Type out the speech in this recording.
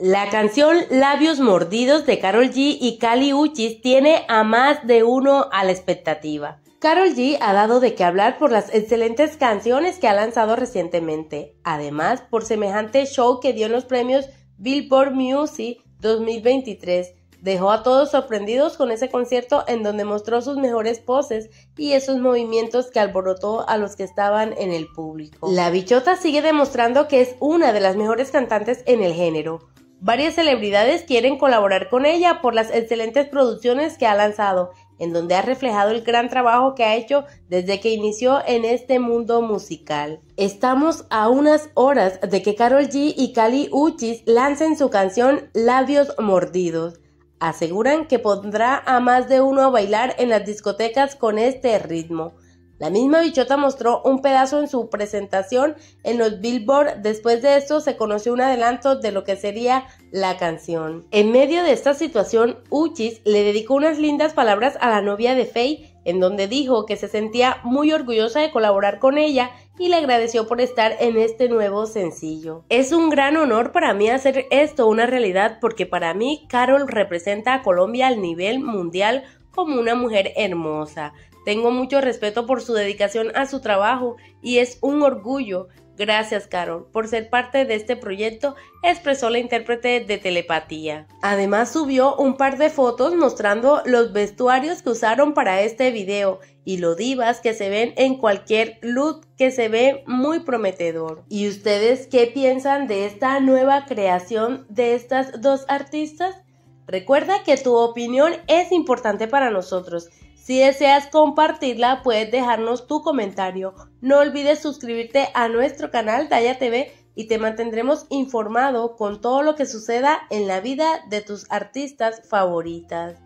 La canción Labios Mordidos de Carol G y Cali Uchis tiene a más de uno a la expectativa. Carol G ha dado de qué hablar por las excelentes canciones que ha lanzado recientemente, además por semejante show que dio en los premios Billboard Music 2023. Dejó a todos sorprendidos con ese concierto en donde mostró sus mejores poses y esos movimientos que alborotó a los que estaban en el público. La bichota sigue demostrando que es una de las mejores cantantes en el género Varias celebridades quieren colaborar con ella por las excelentes producciones que ha lanzado, en donde ha reflejado el gran trabajo que ha hecho desde que inició en este mundo musical. Estamos a unas horas de que Carol G y Cali Uchis lancen su canción Labios Mordidos. Aseguran que pondrá a más de uno a bailar en las discotecas con este ritmo. La misma bichota mostró un pedazo en su presentación en los Billboard. Después de esto se conoció un adelanto de lo que sería la canción. En medio de esta situación, Uchis le dedicó unas lindas palabras a la novia de Faye en donde dijo que se sentía muy orgullosa de colaborar con ella y le agradeció por estar en este nuevo sencillo. Es un gran honor para mí hacer esto una realidad porque para mí Carol representa a Colombia al nivel mundial como una mujer hermosa. Tengo mucho respeto por su dedicación a su trabajo y es un orgullo. Gracias, Carol, por ser parte de este proyecto, expresó la intérprete de telepatía. Además, subió un par de fotos mostrando los vestuarios que usaron para este video y lo divas que se ven en cualquier look que se ve muy prometedor. ¿Y ustedes qué piensan de esta nueva creación de estas dos artistas? Recuerda que tu opinión es importante para nosotros. Si deseas compartirla, puedes dejarnos tu comentario. No olvides suscribirte a nuestro canal Daya TV y te mantendremos informado con todo lo que suceda en la vida de tus artistas favoritas.